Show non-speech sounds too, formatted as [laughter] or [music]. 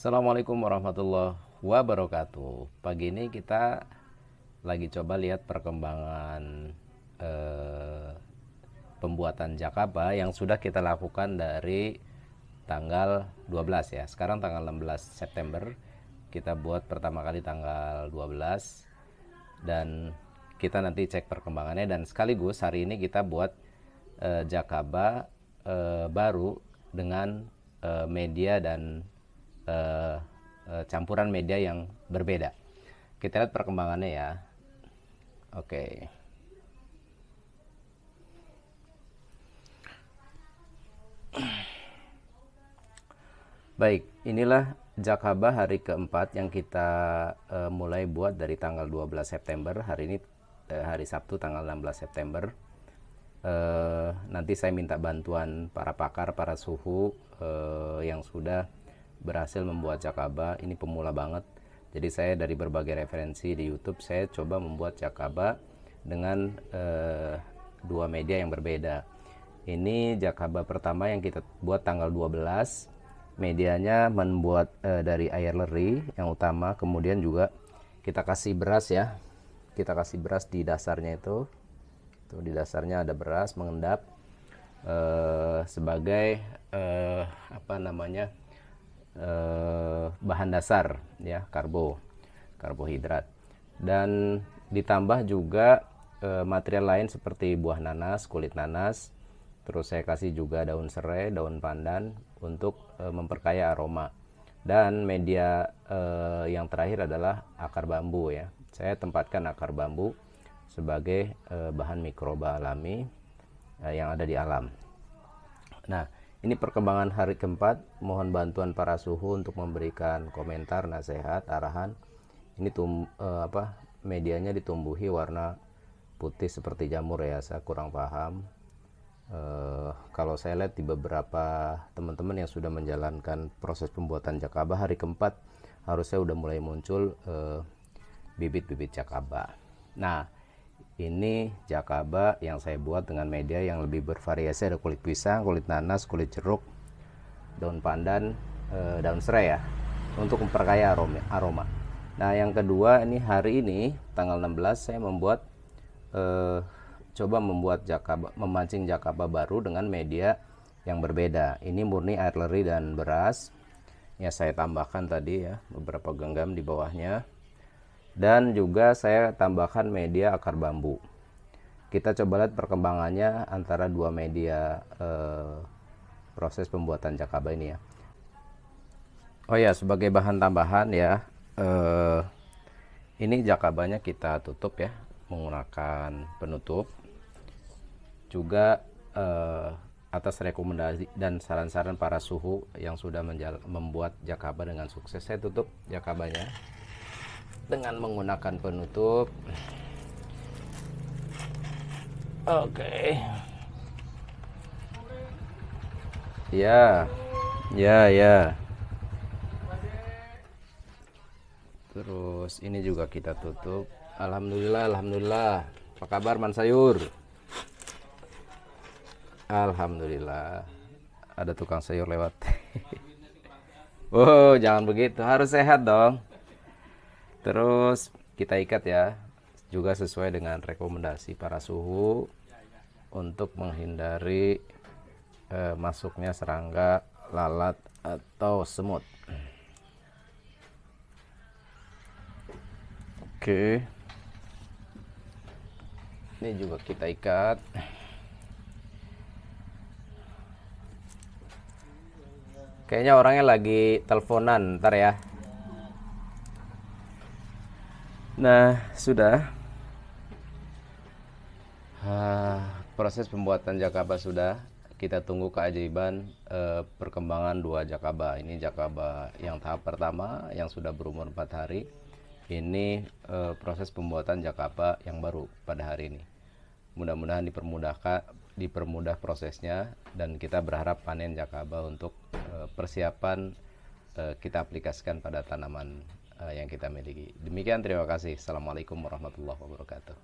Assalamualaikum warahmatullahi wabarakatuh. Pagi ini kita lagi coba lihat perkembangan eh, pembuatan Jakaba yang sudah kita lakukan dari tanggal 12 ya. Sekarang tanggal 16 September kita buat pertama kali tanggal 12 dan kita nanti cek perkembangannya dan sekaligus hari ini kita buat eh, Jakaba eh, baru dengan eh, media dan Eh, eh, campuran media yang berbeda. Kita lihat perkembangannya ya. Oke. Baik, inilah Jakaba hari keempat yang kita uh, mulai buat dari tanggal 12 September. Hari ini uh, hari Sabtu tanggal 16 September. Uh, nanti saya minta bantuan para pakar, para suhu uh, yang sudah berhasil membuat Jakaba ini pemula banget jadi saya dari berbagai referensi di YouTube saya coba membuat Jakaba dengan eh, dua media yang berbeda ini Jakaba pertama yang kita buat tanggal 12 medianya membuat e, dari air leri yang utama kemudian juga kita kasih beras ya kita kasih beras di dasarnya itu tuh di dasarnya ada beras mengendap e, sebagai e, apa namanya eh, bahan dasar ya karbo karbohidrat dan ditambah juga eh, material lain seperti buah nanas kulit nanas terus saya kasih juga daun serai daun pandan untuk eh, memperkaya aroma dan media eh, yang terakhir adalah akar bambu ya saya tempatkan akar bambu sebagai eh, bahan mikroba alami eh, yang ada di alam nah ini perkembangan hari keempat, mohon bantuan para suhu untuk memberikan komentar, nasihat, arahan. Ini tum, eh, apa medianya ditumbuhi warna putih seperti jamur ya, saya kurang paham. Eh, kalau saya lihat di beberapa teman-teman yang sudah menjalankan proses pembuatan jakaba hari keempat harusnya sudah mulai muncul eh, bibit-bibit eh, jakaba. Nah, ini jakaba yang saya buat dengan media yang lebih bervariasi ada kulit pisang kulit nanas kulit jeruk daun pandan e, daun serai ya untuk memperkaya aroma aroma nah yang kedua ini hari ini tanggal 16 saya membuat e, coba membuat jakaba memancing jakaba baru dengan media yang berbeda ini murni air leri dan beras ya saya tambahkan tadi ya beberapa genggam di bawahnya dan juga saya tambahkan media akar bambu kita coba lihat perkembangannya antara dua media eh, proses pembuatan jakaba ini ya oh ya sebagai bahan tambahan ya eh, ini jakabanya kita tutup ya menggunakan penutup juga eh, atas rekomendasi dan saran-saran para suhu yang sudah membuat jakaba dengan sukses saya tutup jakabanya dengan menggunakan penutup oke okay. ya ya ya terus ini juga kita tutup Alhamdulillah Alhamdulillah apa kabar Man Sayur Alhamdulillah ada tukang sayur lewat [laughs] Oh jangan begitu harus sehat dong terus kita ikat ya juga sesuai dengan rekomendasi para suhu untuk menghindari eh, masuknya serangga lalat atau semut oke ini juga kita ikat kayaknya orangnya lagi teleponan ntar ya Nah, sudah. proses pembuatan jakaba sudah. Kita tunggu keajaiban eh, perkembangan dua jakaba. Ini jakaba yang tahap pertama yang sudah berumur empat hari. Ini eh, proses pembuatan jakaba yang baru pada hari ini. Mudah-mudahan dipermudahkan dipermudah prosesnya dan kita berharap panen jakaba untuk eh, persiapan eh, kita aplikasikan pada tanaman Eh, yang kita miliki. Demikian terima kasih. Assalamualaikum warahmatullahi wabarakatuh.